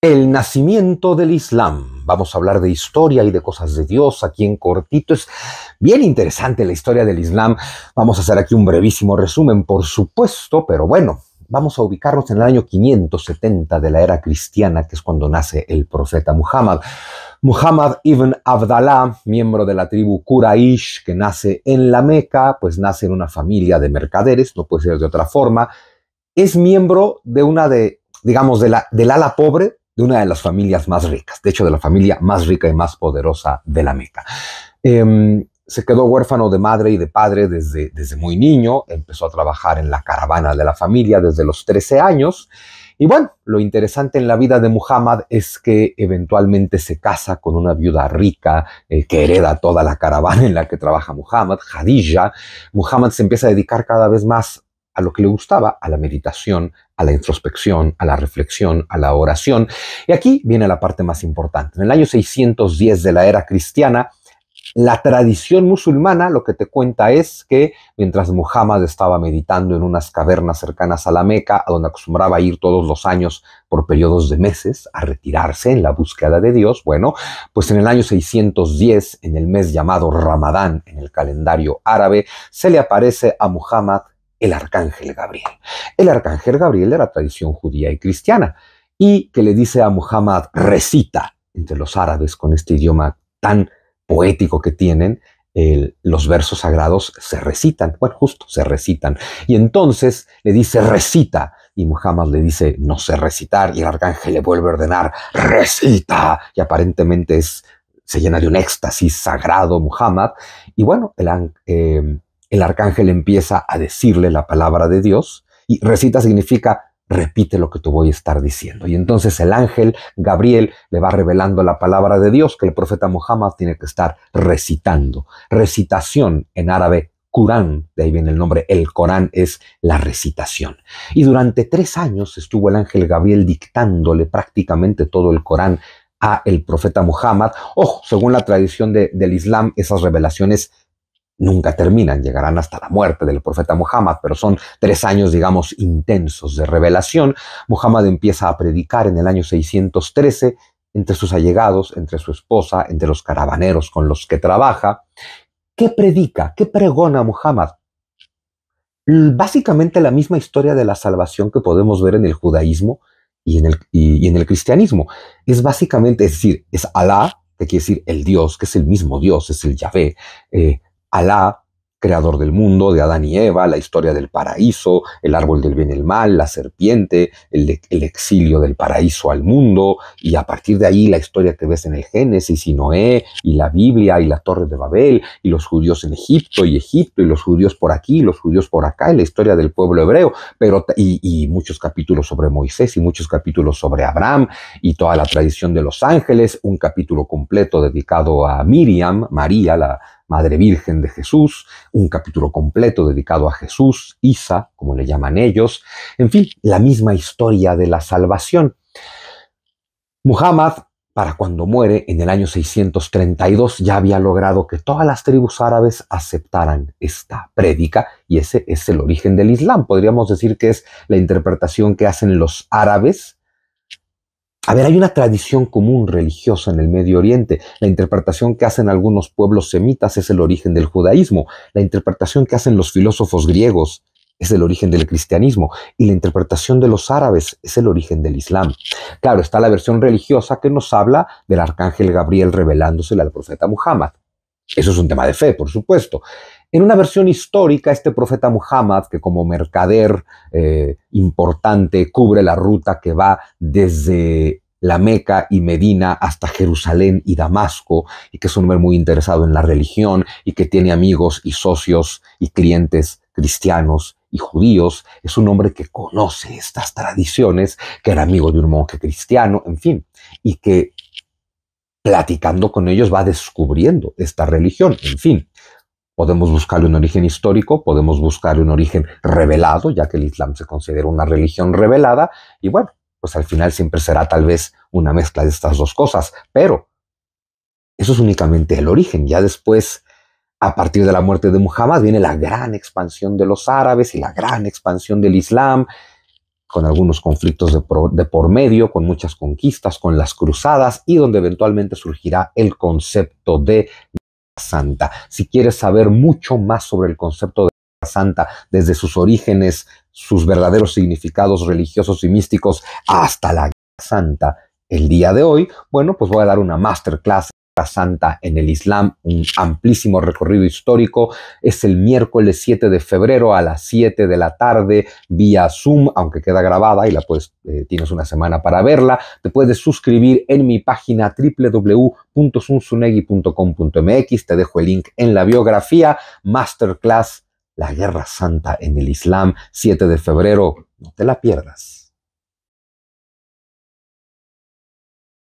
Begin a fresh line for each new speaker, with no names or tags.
El nacimiento del Islam. Vamos a hablar de historia y de cosas de Dios aquí en cortito. Es bien interesante la historia del Islam. Vamos a hacer aquí un brevísimo resumen, por supuesto, pero bueno, vamos a ubicarnos en el año 570 de la era cristiana, que es cuando nace el profeta Muhammad. Muhammad ibn Abdallah, miembro de la tribu Quraysh, que nace en la Meca, pues nace en una familia de mercaderes, no puede ser de otra forma. Es miembro de una de digamos, de la, del ala pobre de una de las familias más ricas, de hecho de la familia más rica y más poderosa de la Meca. Em, se quedó huérfano de madre y de padre desde, desde muy niño, empezó a trabajar en la caravana de la familia desde los 13 años. Y bueno, lo interesante en la vida de Muhammad es que eventualmente se casa con una viuda rica eh, que hereda toda la caravana en la que trabaja Muhammad, Hadija. Muhammad se empieza a dedicar cada vez más a lo que le gustaba, a la meditación, a la introspección, a la reflexión, a la oración. Y aquí viene la parte más importante. En el año 610 de la era cristiana, la tradición musulmana lo que te cuenta es que mientras Muhammad estaba meditando en unas cavernas cercanas a la Meca, a donde acostumbraba ir todos los años por periodos de meses a retirarse en la búsqueda de Dios, bueno, pues en el año 610, en el mes llamado Ramadán en el calendario árabe, se le aparece a Muhammad el arcángel Gabriel. El arcángel Gabriel de la tradición judía y cristiana y que le dice a Muhammad, recita entre los árabes con este idioma tan poético que tienen, los versos sagrados se recitan, bueno, justo se recitan. Y entonces le dice, recita. Y Muhammad le dice, no sé recitar. Y el arcángel le vuelve a ordenar, recita. Y aparentemente es, se llena de un éxtasis sagrado Muhammad. Y bueno, el, eh, el arcángel empieza a decirle la palabra de Dios y recita significa repite lo que te voy a estar diciendo. Y entonces el ángel Gabriel le va revelando la palabra de Dios que el profeta Muhammad tiene que estar recitando. Recitación en árabe, Corán, de ahí viene el nombre, el Corán es la recitación. Y durante tres años estuvo el ángel Gabriel dictándole prácticamente todo el Corán a el profeta Muhammad. Ojo, según la tradición del Islam, esas revelaciones nunca terminan, llegarán hasta la muerte del profeta Muhammad, pero son tres años, digamos, intensos de revelación. Muhammad empieza a predicar en el año 613 entre sus allegados, entre su esposa, entre los caravaneros con los que trabaja. ¿Qué predica? ¿Qué pregona Muhammad? Básicamente la misma historia de la salvación que podemos ver en el judaísmo y en el, en el cristianismo. Es básicamente, es decir, es Alá, que quiere decir el Dios, que es el mismo Dios, es el Yahvé. Eh, Alá, creador del mundo, de Adán y Eva, la historia del paraíso, el árbol del bien y el mal, la serpiente, e-, el, exilio del paraíso al mundo, y a partir de ahí la historia que ves en el Génesis y Noé, y la Biblia, y la Torre de Babel, y los judíos en Egipto, y Egipto, y los judíos por aquí, y los judíos por acá, y la historia del pueblo hebreo, pero, y, y muchos capítulos sobre Moisés, y muchos capítulos sobre Abraham, y toda la tradición de los ángeles, un capítulo completo dedicado a Miriam, María, la Madre Virgen de Jesús, un capítulo completo dedicado a Jesús, Isa, como le llaman ellos, en fin, la misma historia de la salvación. Muhammad, para cuando muere en el año 632, ya había logrado que todas las tribus árabes aceptaran esta prédica y ese es el origen del Islam. Podríamos decir que es la interpretación que hacen los árabes a ver, hay una tradición común religiosa en el Medio Oriente. La interpretación que hacen algunos pueblos semitas es el origen del judaísmo. La interpretación que hacen los filósofos griegos es el origen del cristianismo y la interpretación de los árabes es el origen del islam. Claro, está la versión religiosa que nos habla del arcángel Gabriel revelándosele al profeta Muhammad. Eso es un tema de fe, por supuesto. En una versión histórica, este profeta Muhammad, que como mercader eh, importante cubre la ruta que va desde la Meca y Medina hasta Jerusalén y Damasco, y que es un hombre muy interesado en la religión y que tiene amigos y socios y clientes cristianos y judíos, es un hombre que conoce estas tradiciones, que era amigo de un monje cristiano, en fin, y que platicando con ellos va descubriendo esta religión, en fin. Podemos buscarle un origen histórico, podemos buscar un origen revelado, ya que el Islam se considera una religión revelada, y bueno, pues al final siempre será tal vez una mezcla de estas dos cosas, pero eso es únicamente el origen, ya después a partir de la muerte de Muhammad viene la gran expansión de los árabes y la gran expansión del Islam, con algunos conflictos de, de, por medio, con muchas conquistas, con las cruzadas y donde eventualmente surgirá el concepto de Santa. Si quieres saber mucho más sobre el concepto de Guerra Santa, desde sus orígenes, sus verdaderos significados religiosos y místicos, hasta la Santa, el día de hoy, bueno, pues voy a dar una masterclass Santa en el Islam, un amplísimo recorrido histórico. Es el miércoles 7 de febrero a las 7 de la tarde vía Zoom, aunque queda grabada y la puedes, eh, tienes una semana para verla. Te puedes suscribir en mi página www.sunsunegi.com.mx. Te dejo el link en la biografía. Masterclass, la Guerra Santa en el Islam, 7 de febrero. No te la pierdas.